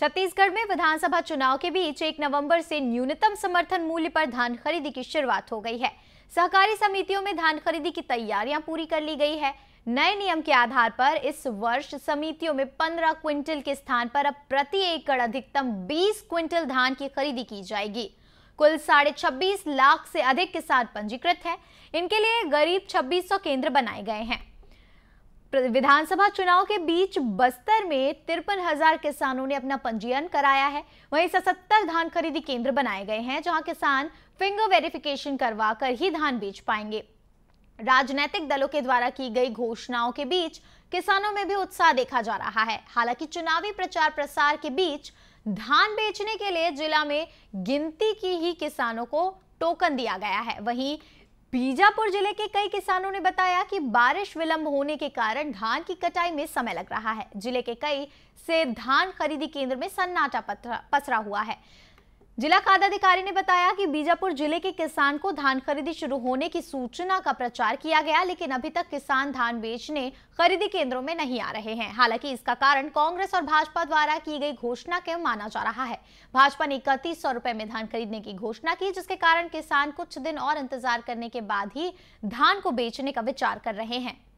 छत्तीसगढ़ में विधानसभा चुनाव के बीच एक नवंबर से न्यूनतम समर्थन मूल्य पर धान खरीदी की शुरुआत हो गई है सहकारी समितियों में धान खरीदी की तैयारियां पूरी कर ली गई है नए नियम के आधार पर इस वर्ष समितियों में 15 क्विंटल के स्थान पर अब प्रति एकड़ अधिकतम 20 क्विंटल धान की खरीदी की जाएगी कुल साढ़े छब्बीस लाख से अधिक किसान पंजीकृत हैं इनके लिए गरीब 2600 केंद्र बनाए गए हैं विधानसभा चुनाव के बीच बस्तर में तिरपन हजार किसानों ने अपना पंजीयन कराया है वहीं सतर धान खरीदी केंद्र बनाए गए हैं जहां किसान फिंगर वेरिफिकेशन करवा कर ही धान बेच पाएंगे राजनीतिक दलों के द्वारा की गई घोषणाओं के बीच किसानों में भी उत्साह देखा जा रहा है हालांकि चुनावी प्रचार प्रसार के बीच धान बेचने के लिए जिला में गिनती की ही किसानों को टोकन दिया गया है वहीं बीजापुर जिले के कई किसानों ने बताया कि बारिश विलंब होने के कारण धान की कटाई में समय लग रहा है जिले के कई से धान खरीदी केंद्र में सन्नाटा पसरा हुआ है जिला खाद्य अधिकारी ने बताया कि बीजापुर जिले के किसान को धान खरीदी शुरू होने की सूचना का प्रचार किया गया लेकिन अभी तक किसान धान बेचने खरीदी केंद्रों में नहीं आ रहे हैं हालांकि इसका कारण कांग्रेस और भाजपा द्वारा की गई घोषणा के माना जा रहा है भाजपा ने इकतीस सौ रुपए में धान खरीदने की घोषणा की जिसके कारण किसान कुछ दिन और इंतजार करने के बाद ही धान को बेचने का विचार कर रहे हैं